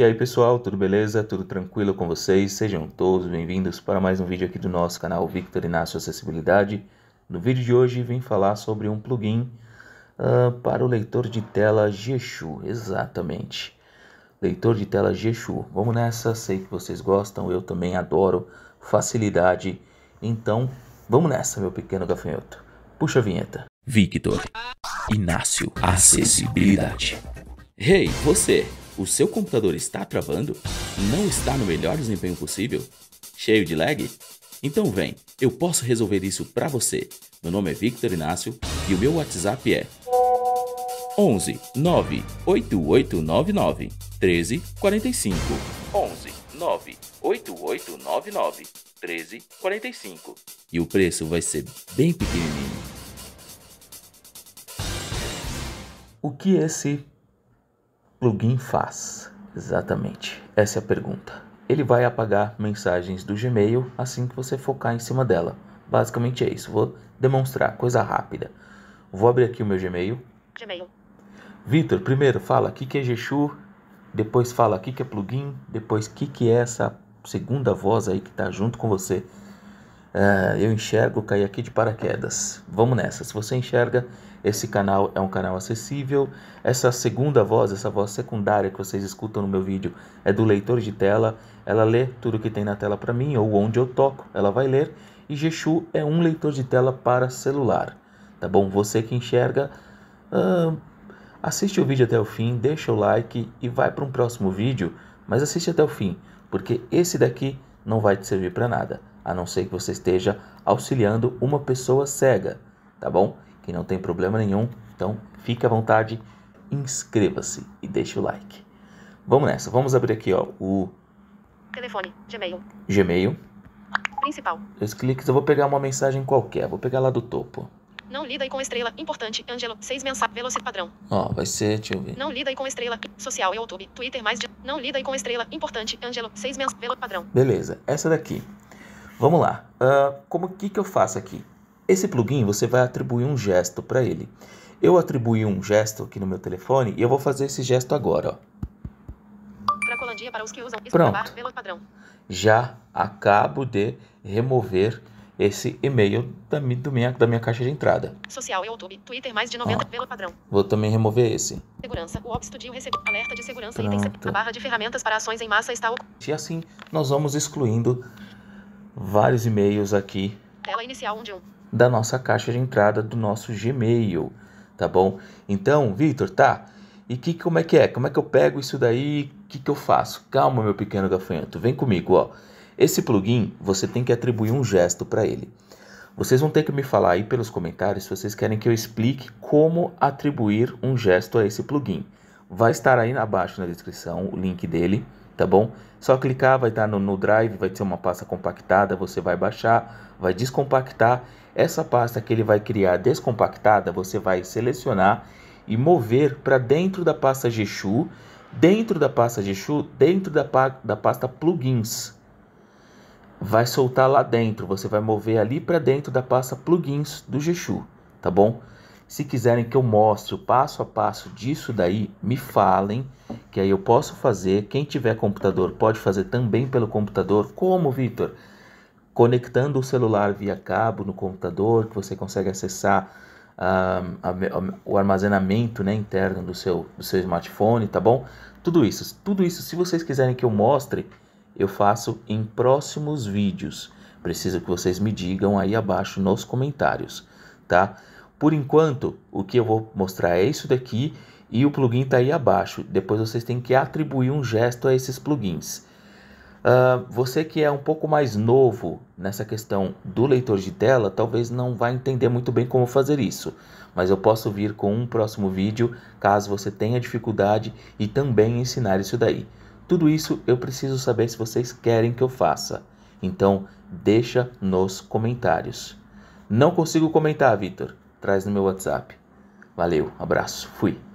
E aí pessoal, tudo beleza? Tudo tranquilo com vocês? Sejam todos bem-vindos para mais um vídeo aqui do nosso canal Victor Inácio Acessibilidade. No vídeo de hoje vim falar sobre um plugin uh, para o leitor de tela Geshu, exatamente. Leitor de tela Geshu. Vamos nessa, sei que vocês gostam, eu também adoro facilidade. Então, vamos nessa, meu pequeno gafanhoto. Puxa a vinheta. Victor Inácio Acessibilidade. Hey, você! O seu computador está travando? Não está no melhor desempenho possível? Cheio de lag? Então vem, eu posso resolver isso para você. Meu nome é Victor Inácio e o meu WhatsApp é 11 9 8899 1345. 11 9 8899 1345. E o preço vai ser bem pequenininho. O que é ser plugin faz? Exatamente, essa é a pergunta. Ele vai apagar mensagens do Gmail assim que você focar em cima dela. Basicamente é isso. Vou demonstrar, coisa rápida. Vou abrir aqui o meu Gmail. Gmail. Vitor, primeiro fala o que, que é Gexu, depois fala o que, que é plugin, depois o que, que é essa segunda voz aí que está junto com você. Uh, eu enxergo, cair aqui de paraquedas. Vamos nessa. Se você enxerga, esse canal é um canal acessível. Essa segunda voz, essa voz secundária que vocês escutam no meu vídeo, é do leitor de tela. Ela lê tudo que tem na tela para mim ou onde eu toco, ela vai ler. E Jexu é um leitor de tela para celular. Tá bom? Você que enxerga, uh, assiste o vídeo até o fim, deixa o like e vai para um próximo vídeo. Mas assiste até o fim, porque esse daqui não vai te servir para nada a não ser que você esteja auxiliando uma pessoa cega, tá bom? Que não tem problema nenhum, então fique à vontade, inscreva-se e deixe o like. Vamos nessa, vamos abrir aqui ó, o telefone, Gmail. Gmail. Principal. Dois cliques, eu vou pegar uma mensagem qualquer, vou pegar lá do topo. Não lida com estrela. Importante. Angelo. Seis mensagens. Velocidade padrão. Ó, oh, vai ser, deixa eu ver. Não lida com estrela. Social. YouTube. Twitter mais. Não lida com estrela. Importante. Angelo. Seis mensagens. Velocidade padrão. Beleza. Essa daqui. Vamos lá. Uh, como que, que eu faço aqui? Esse plugin você vai atribuir um gesto para ele. Eu atribuí um gesto aqui no meu telefone e eu vou fazer esse gesto agora. Ó. Pronto. Já acabo de remover esse e-mail da minha, da minha caixa de entrada. Social, YouTube, Twitter, mais de 90, ó, padrão. Vou também remover esse. Segurança, o Obstudio recebeu alerta de segurança, Pronto. item, a barra de ferramentas para ações em massa está... E assim, nós vamos excluindo vários e-mails aqui da nossa caixa de entrada do nosso Gmail, tá bom? Então, Vitor, tá? E que como é que é? Como é que eu pego isso daí? O que, que eu faço? Calma, meu pequeno gafanhoto, vem comigo, ó. Esse plugin, você tem que atribuir um gesto para ele. Vocês vão ter que me falar aí pelos comentários se vocês querem que eu explique como atribuir um gesto a esse plugin. Vai estar aí abaixo na descrição o link dele, tá bom? Só clicar, vai estar no, no Drive, vai ter uma pasta compactada, você vai baixar, vai descompactar. Essa pasta que ele vai criar descompactada, você vai selecionar e mover para dentro da pasta Gchu, dentro da pasta Gchu, dentro da, pa da pasta Plugins. Vai soltar lá dentro, você vai mover ali para dentro da pasta Plugins do Gchu, tá bom? Se quiserem que eu mostre o passo a passo disso daí, me falem, que aí eu posso fazer. Quem tiver computador pode fazer também pelo computador. Como, Vitor? Conectando o celular via cabo no computador, que você consegue acessar uh, a, a, o armazenamento né, interno do seu, do seu smartphone, tá bom? Tudo isso, tudo isso, se vocês quiserem que eu mostre, eu faço em próximos vídeos. Preciso que vocês me digam aí abaixo nos comentários, tá? Por enquanto, o que eu vou mostrar é isso daqui e o plugin está aí abaixo. Depois vocês têm que atribuir um gesto a esses plugins. Uh, você que é um pouco mais novo nessa questão do leitor de tela, talvez não vai entender muito bem como fazer isso, mas eu posso vir com um próximo vídeo caso você tenha dificuldade e também ensinar isso daí. Tudo isso eu preciso saber se vocês querem que eu faça, então deixa nos comentários. Não consigo comentar, Vitor traz no meu WhatsApp. Valeu, abraço, fui.